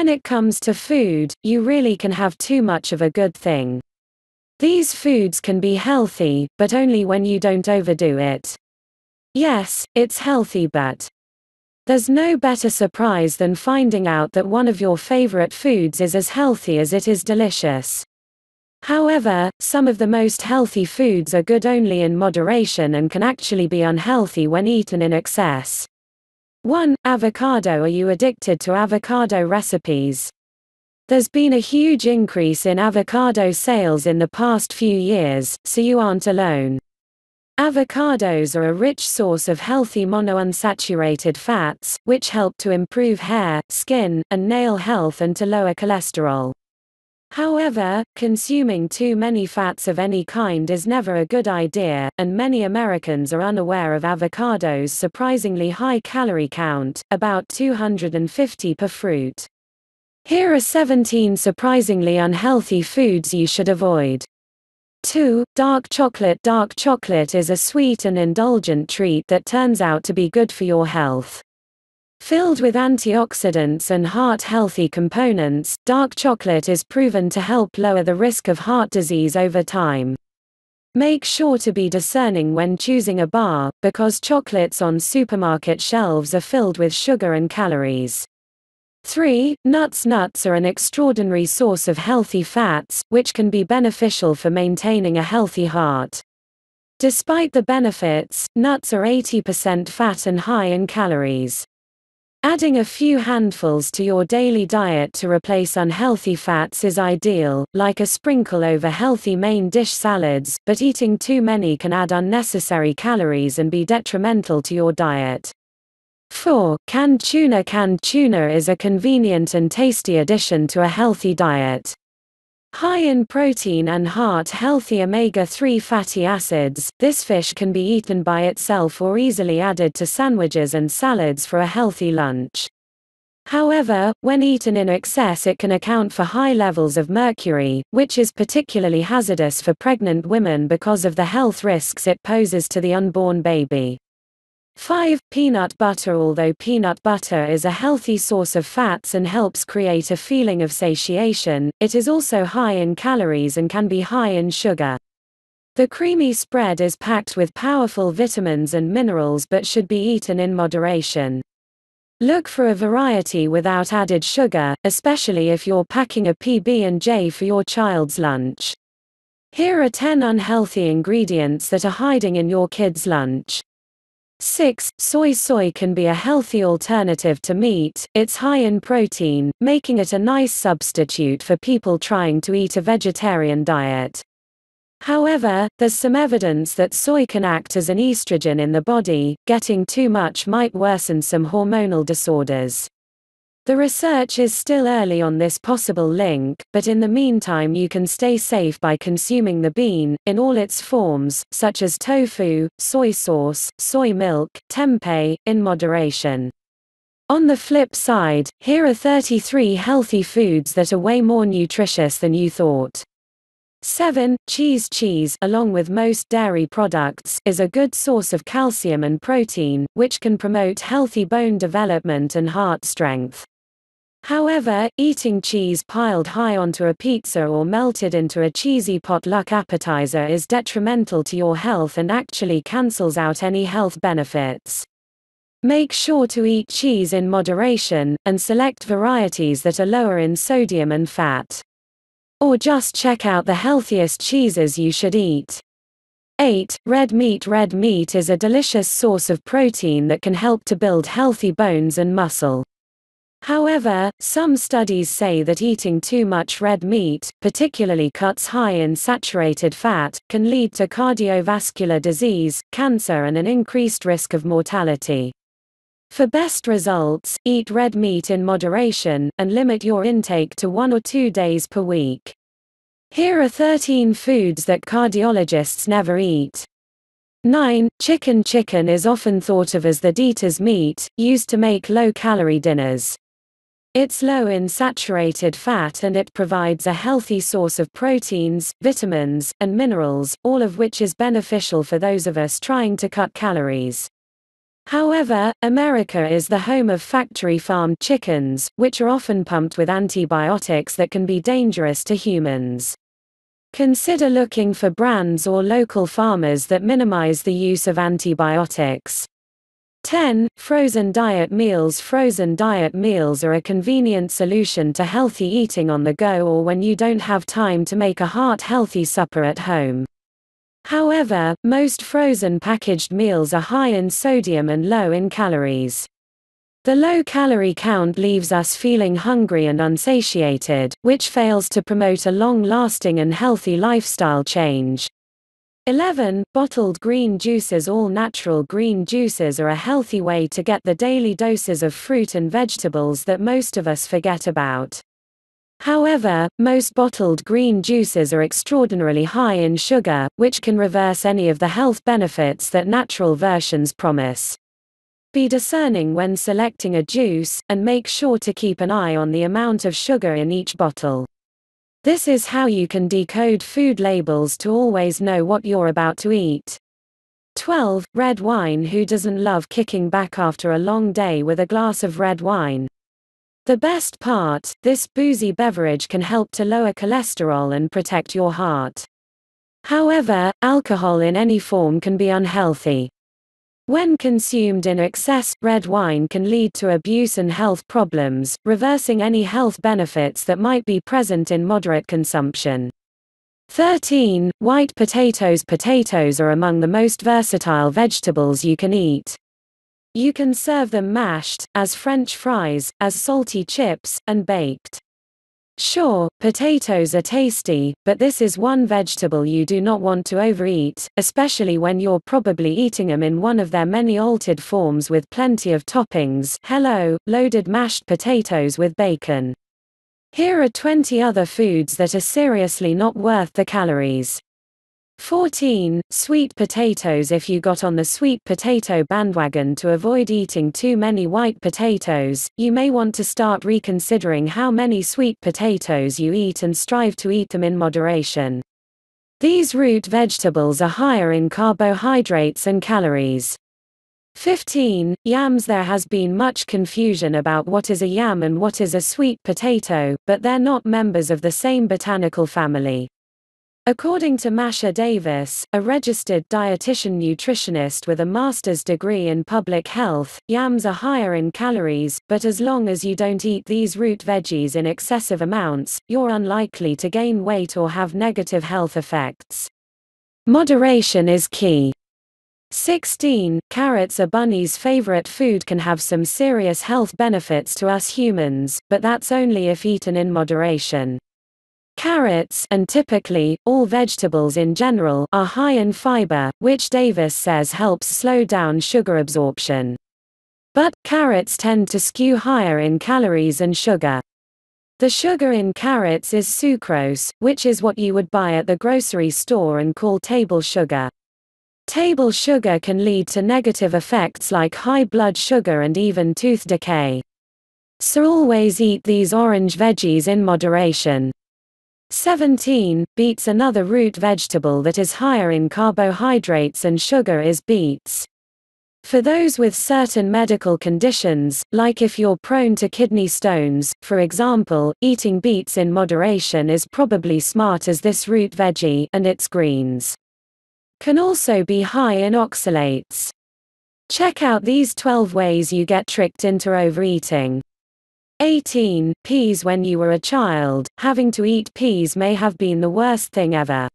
When it comes to food, you really can have too much of a good thing. These foods can be healthy, but only when you don't overdo it. Yes, it's healthy but. There's no better surprise than finding out that one of your favorite foods is as healthy as it is delicious. However, some of the most healthy foods are good only in moderation and can actually be unhealthy when eaten in excess. 1. Avocado Are you addicted to avocado recipes? There's been a huge increase in avocado sales in the past few years, so you aren't alone. Avocados are a rich source of healthy monounsaturated fats, which help to improve hair, skin, and nail health and to lower cholesterol. However, consuming too many fats of any kind is never a good idea, and many Americans are unaware of avocado's surprisingly high calorie count, about 250 per fruit. Here are 17 surprisingly unhealthy foods you should avoid. 2. Dark chocolate Dark chocolate is a sweet and indulgent treat that turns out to be good for your health. Filled with antioxidants and heart-healthy components, dark chocolate is proven to help lower the risk of heart disease over time. Make sure to be discerning when choosing a bar, because chocolates on supermarket shelves are filled with sugar and calories. 3. Nuts Nuts are an extraordinary source of healthy fats, which can be beneficial for maintaining a healthy heart. Despite the benefits, nuts are 80% fat and high in calories. Adding a few handfuls to your daily diet to replace unhealthy fats is ideal, like a sprinkle over healthy main dish salads, but eating too many can add unnecessary calories and be detrimental to your diet. 4. Canned tuna Canned tuna is a convenient and tasty addition to a healthy diet. High in protein and heart-healthy omega-3 fatty acids, this fish can be eaten by itself or easily added to sandwiches and salads for a healthy lunch. However, when eaten in excess it can account for high levels of mercury, which is particularly hazardous for pregnant women because of the health risks it poses to the unborn baby. 5. Peanut butter Although peanut butter is a healthy source of fats and helps create a feeling of satiation, it is also high in calories and can be high in sugar. The creamy spread is packed with powerful vitamins and minerals but should be eaten in moderation. Look for a variety without added sugar, especially if you're packing a PB&J for your child's lunch. Here are 10 unhealthy ingredients that are hiding in your kid's lunch. 6. Soy Soy can be a healthy alternative to meat, it's high in protein, making it a nice substitute for people trying to eat a vegetarian diet. However, there's some evidence that soy can act as an estrogen in the body, getting too much might worsen some hormonal disorders. The research is still early on this possible link, but in the meantime you can stay safe by consuming the bean, in all its forms, such as tofu, soy sauce, soy milk, tempeh, in moderation. On the flip side, here are 33 healthy foods that are way more nutritious than you thought. 7. Cheese Cheese, along with most dairy products, is a good source of calcium and protein, which can promote healthy bone development and heart strength. However, eating cheese piled high onto a pizza or melted into a cheesy potluck appetizer is detrimental to your health and actually cancels out any health benefits. Make sure to eat cheese in moderation, and select varieties that are lower in sodium and fat. Or just check out the healthiest cheeses you should eat. 8. Red meat Red meat is a delicious source of protein that can help to build healthy bones and muscle. However, some studies say that eating too much red meat, particularly cuts high in saturated fat, can lead to cardiovascular disease, cancer and an increased risk of mortality. For best results, eat red meat in moderation, and limit your intake to one or two days per week. Here are 13 foods that cardiologists never eat. 9. Chicken Chicken is often thought of as the dieter's meat, used to make low-calorie dinners. It's low in saturated fat and it provides a healthy source of proteins, vitamins, and minerals, all of which is beneficial for those of us trying to cut calories. However, America is the home of factory farmed chickens, which are often pumped with antibiotics that can be dangerous to humans. Consider looking for brands or local farmers that minimize the use of antibiotics. 10. Frozen diet meals Frozen diet meals are a convenient solution to healthy eating on the go or when you don't have time to make a heart-healthy supper at home. However, most frozen packaged meals are high in sodium and low in calories. The low calorie count leaves us feeling hungry and unsatiated, which fails to promote a long-lasting and healthy lifestyle change. 11. Bottled green juices All natural green juices are a healthy way to get the daily doses of fruit and vegetables that most of us forget about. However, most bottled green juices are extraordinarily high in sugar, which can reverse any of the health benefits that natural versions promise. Be discerning when selecting a juice, and make sure to keep an eye on the amount of sugar in each bottle. This is how you can decode food labels to always know what you're about to eat. 12. Red wine Who doesn't love kicking back after a long day with a glass of red wine? The best part, this boozy beverage can help to lower cholesterol and protect your heart. However, alcohol in any form can be unhealthy. When consumed in excess, red wine can lead to abuse and health problems, reversing any health benefits that might be present in moderate consumption. 13. White potatoes Potatoes are among the most versatile vegetables you can eat. You can serve them mashed, as French fries, as salty chips, and baked. Sure, potatoes are tasty, but this is one vegetable you do not want to overeat, especially when you're probably eating them in one of their many altered forms with plenty of toppings. Hello, loaded mashed potatoes with bacon. Here are 20 other foods that are seriously not worth the calories. 14. Sweet potatoes If you got on the sweet potato bandwagon to avoid eating too many white potatoes, you may want to start reconsidering how many sweet potatoes you eat and strive to eat them in moderation. These root vegetables are higher in carbohydrates and calories. 15. Yams There has been much confusion about what is a yam and what is a sweet potato, but they're not members of the same botanical family. According to Masha Davis, a registered dietitian nutritionist with a master's degree in public health, yams are higher in calories, but as long as you don't eat these root veggies in excessive amounts, you're unlikely to gain weight or have negative health effects. Moderation is key. 16. Carrots are bunny's favorite food can have some serious health benefits to us humans, but that's only if eaten in moderation. Carrots, and typically, all vegetables in general, are high in fiber, which Davis says helps slow down sugar absorption. But, carrots tend to skew higher in calories and sugar. The sugar in carrots is sucrose, which is what you would buy at the grocery store and call table sugar. Table sugar can lead to negative effects like high blood sugar and even tooth decay. So always eat these orange veggies in moderation. 17. Beets another root vegetable that is higher in carbohydrates and sugar is beets. For those with certain medical conditions, like if you're prone to kidney stones, for example, eating beets in moderation is probably smart as this root veggie and its greens can also be high in oxalates. Check out these 12 ways you get tricked into overeating. 18. Peas when you were a child, having to eat peas may have been the worst thing ever.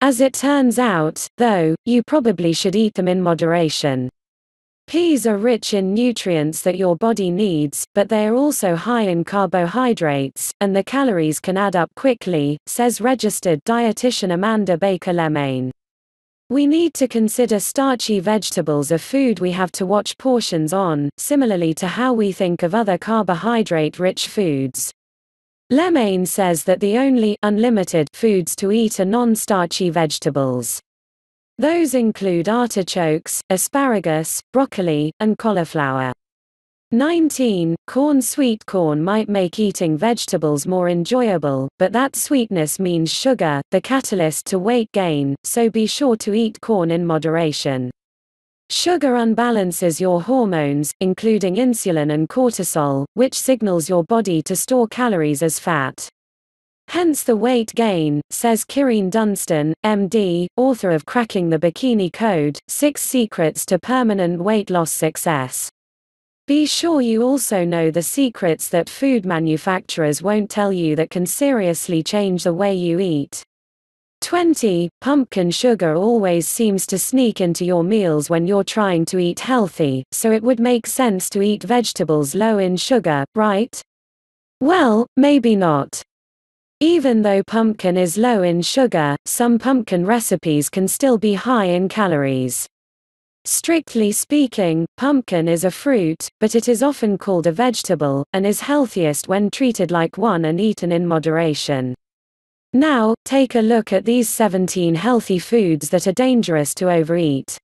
As it turns out, though, you probably should eat them in moderation. Peas are rich in nutrients that your body needs, but they are also high in carbohydrates, and the calories can add up quickly, says registered dietitian Amanda Baker Lemaine. We need to consider starchy vegetables a food we have to watch portions on, similarly to how we think of other carbohydrate-rich foods. Lemaine says that the only unlimited foods to eat are non-starchy vegetables. Those include artichokes, asparagus, broccoli, and cauliflower. 19. Corn Sweet corn might make eating vegetables more enjoyable, but that sweetness means sugar, the catalyst to weight gain, so be sure to eat corn in moderation. Sugar unbalances your hormones, including insulin and cortisol, which signals your body to store calories as fat. Hence the weight gain, says Kireen Dunstan, MD, author of Cracking the Bikini Code, Six Secrets to Permanent Weight Loss Success. Be sure you also know the secrets that food manufacturers won't tell you that can seriously change the way you eat. 20. Pumpkin sugar always seems to sneak into your meals when you're trying to eat healthy, so it would make sense to eat vegetables low in sugar, right? Well, maybe not. Even though pumpkin is low in sugar, some pumpkin recipes can still be high in calories. Strictly speaking, pumpkin is a fruit, but it is often called a vegetable, and is healthiest when treated like one and eaten in moderation. Now, take a look at these 17 healthy foods that are dangerous to overeat.